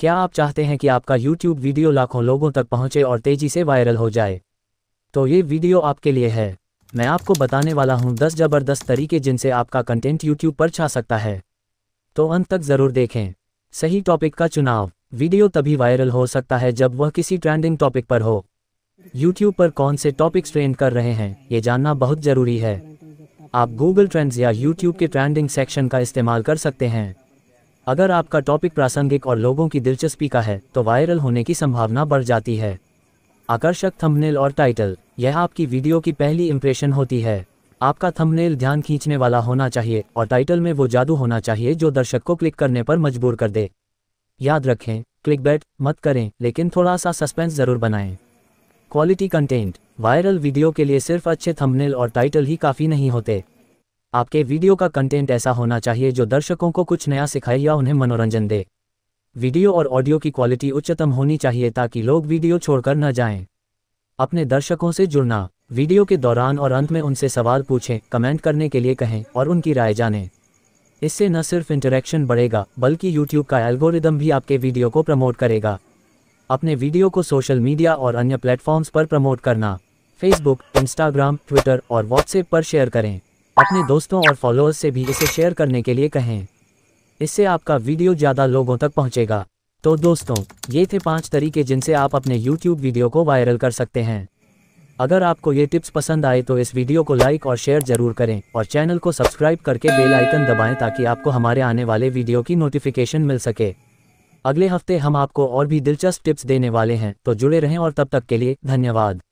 क्या आप चाहते हैं कि आपका YouTube वीडियो लाखों लोगों तक पहुंचे और तेजी से वायरल हो जाए तो ये वीडियो आपके लिए है मैं आपको बताने वाला हूं 10 जबरदस्त तरीके जिनसे आपका कंटेंट YouTube पर छा सकता है तो अंत तक ज़रूर देखें सही टॉपिक का चुनाव वीडियो तभी वायरल हो सकता है जब वह किसी ट्रेंडिंग टॉपिक पर हो यूट्यूब पर कौन से टॉपिक्स ट्रेंड कर रहे हैं ये जानना बहुत ज़रूरी है आप गूगल ट्रेंड्स या यूट्यूब के ट्रेंडिंग सेक्शन का इस्तेमाल कर सकते हैं अगर आपका टॉपिक प्रासंगिक और लोगों की दिलचस्पी का है तो वायरल होने की संभावना बढ़ जाती है आकर्षक थंबनेल और टाइटल यह आपकी वीडियो की पहली इंप्रेशन होती है आपका थंबनेल ध्यान खींचने वाला होना चाहिए और टाइटल में वो जादू होना चाहिए जो दर्शक को क्लिक करने पर मजबूर कर दे याद रखें क्लिक बैट मत करें लेकिन थोड़ा सा सस्पेंस जरूर बनाएं क्वालिटी कंटेंट वायरल वीडियो के लिए सिर्फ अच्छे थंबनेल और टाइटल ही काफ़ी नहीं होते आपके वीडियो का कंटेंट ऐसा होना चाहिए जो दर्शकों को कुछ नया सिखाए या उन्हें मनोरंजन दे वीडियो और ऑडियो की क्वालिटी उच्चतम होनी चाहिए ताकि लोग वीडियो छोड़कर न जाएं। अपने दर्शकों से जुड़ना वीडियो के दौरान और अंत में उनसे सवाल पूछें कमेंट करने के लिए कहें और उनकी राय जानें इससे न सिर्फ इंटरेक्शन बढ़ेगा बल्कि यूट्यूब का एल्गोरिदम भी आपके वीडियो को प्रमोट करेगा अपने वीडियो को सोशल मीडिया और अन्य प्लेटफॉर्म्स पर प्रमोट करना फेसबुक इंस्टाग्राम ट्विटर और व्हाट्सएप पर शेयर करें अपने दोस्तों और फॉलोअर्स से भी इसे शेयर करने के लिए कहें इससे आपका वीडियो ज़्यादा लोगों तक पहुँचेगा तो दोस्तों ये थे पाँच तरीके जिनसे आप अपने यूट्यूब वीडियो को वायरल कर सकते हैं अगर आपको ये टिप्स पसंद आए तो इस वीडियो को लाइक और शेयर जरूर करें और चैनल को सब्सक्राइब करके बेल आइकन दबाएं ताकि आपको हमारे आने वाले वीडियो की नोटिफिकेशन मिल सके अगले हफ्ते हम आपको और भी दिलचस्प टिप्स देने वाले हैं तो जुड़े रहें और तब तक के लिए धन्यवाद